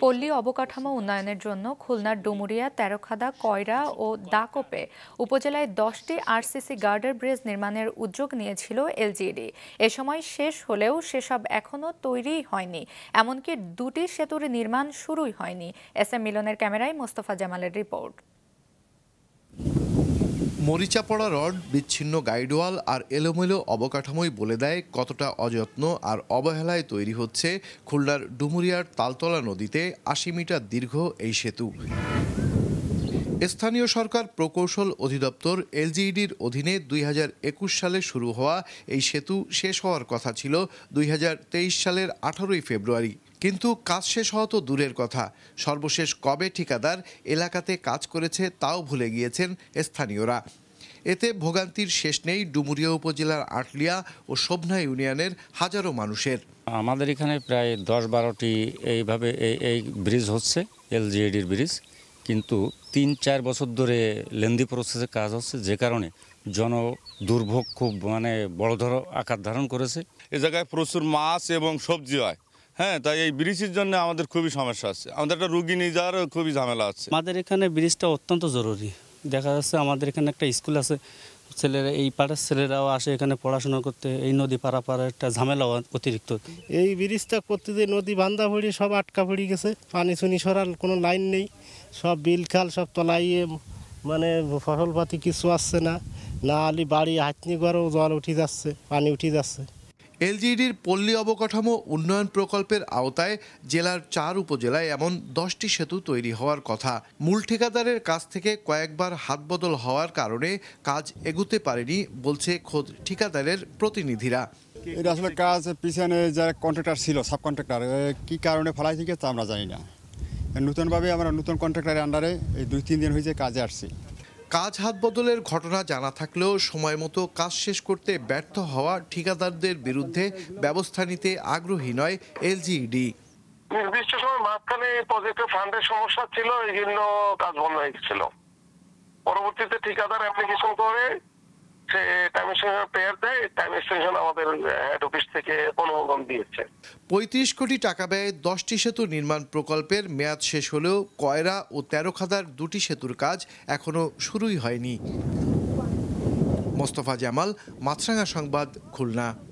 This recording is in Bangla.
পল্লী অবকাঠামো উন্নয়নের জন্য খুলনার ডুমুরিয়া তেরোখাদা কয়রা ও দাকোপে উপজেলায় দশটি আরসিসি গার্ডার ব্রিজ নির্মাণের উদ্যোগ নিয়েছিল এলজিডি এ সময় শেষ হলেও সেসব এখনও তৈরি হয়নি এমনকি দুটি সেতুর নির্মাণ শুরুই হয়নি এস এম মিলনের ক্যামেরায় মোস্তফা জামালের রিপোর্ট মরিচাপড়া রড বিচ্ছিন্ন গাইডওয়াল আর এলোমেলো অবকাঠামোই বলে দেয় কতটা অযত্ন আর অবহেলায় তৈরি হচ্ছে খুলনার ডুমুরিয়ার তালতলা নদীতে আশি মিটার দীর্ঘ এই সেতু স্থানীয় সরকার প্রকৌশল অধিদপ্তর এলজিইডির অধীনে দুই সালে শুরু হওয়া এই সেতু শেষ হওয়ার কথা ছিল দুই সালের আঠারোই ফেব্রুয়ারি কিন্তু কাজ শেষ হওয়া তো দূরের কথা সর্বশেষ কবে ঠিকাদার এলাকাতে কাজ করেছে তাও ভুলে গিয়েছেন স্থানীয়রা এতে ভোগান্তির শেষ নেই ডুমুরিয়া উপজেলার আটলিয়া ও শোভনা ইউনিয়নের হাজারো মানুষের আমাদের এখানে প্রায় দশ বারোটি এইভাবে এই এই ব্রিজ হচ্ছে এলজিএডির ব্রিজ কিন্তু তিন চার বছর ধরে লেন্দি প্রসেসে কাজ হচ্ছে যে কারণে জন দুর্ভোগ খুব মানে বড় ধর আকার ধারণ করেছে এ জায়গায় প্রচুর মাছ এবং সবজি হয় হ্যাঁ তাই এই ব্রিজের জন্য আমাদের খুবই সমস্যা আছে আমাদের একটা রুগী নিয়ে যাওয়ার খুবই ঝামেলা আছে আমাদের এখানে ব্রিজটা অত্যন্ত জরুরি দেখা যাচ্ছে আমাদের এখানে একটা স্কুল আছে ছেলেরা এই পাড়ার ছেলেরাও আসে এখানে পড়াশোনা করতে এই নদী পারাপাড়ার একটা ঝামেলা অতিরিক্ত এই ব্রিজটা করতে যে নদী বান্ধা পড়ি সব আটকা পড়ে গেছে পানি শুনি সরাল কোনো লাইন নেই সব বিল খাল সব তলাইয়ে মানে ফসলপাতি কিছু আসছে না না আলি বাড়ি হাতনি ঘরেও জল উঠে যাচ্ছে পানি উঠে যাচ্ছে এলজিইডির পল্লী অবকাঠামো উন্নয়ন প্রকল্পের আওতায় জেলার চার উপজেলায় এমন দশটি সেতু তৈরি হওয়ার কথা মূল ঠিকাদারের কাছ থেকে কয়েকবার হাতবদল হওয়ার কারণে কাজ এগুতে পারেনি বলছে খোদ ঠিকাদারের প্রতিনিধিরা এটা আসলে কাজ পিছনে যারা কন্ট্রাক্টর ছিল সাব কন্ট্রাক্টর কী কারণে ফেলাই থেকে তা আমরা জানি না নতুনভাবে আমরা নতুন কন্ট্রাক্টারের আন্ডারে এই দুই তিন দিন হয়েছে কাজে আসছি কাজ হাত বদলের ঘটনা জানা থাকলেও সময় মতো কাজ শেষ করতে ব্যর্থ হওয়া ঠিকাদারদের বিরুদ্ধে ব্যবস্থা নিতে আগ্রহী নয় এলজিইডি নির্দিষ্ট সময় মাঝখানে প্রজেক্টের ফান্ডের সমস্যা ছিল এই জন্য কাজ বন্ধ হয়ে গেছিল পরবর্তীতে ঠিকাদার অ্যাপ্লিকেশন করে হচ্ছে দেয় আমাদের হেড অফিস থেকে অনুমোদন দিয়েছে পঁয়ত্রিশ কোটি টাকা ব্যয়ে দশটি সেতু নির্মাণ প্রকল্পের মেয়াদ শেষ হলেও কয়রা ও তেরো খাদার দুটি সেতুর কাজ এখনো শুরুই হয়নি মোস্তফা জামাল মাছরাঙা সংবাদ খুলনা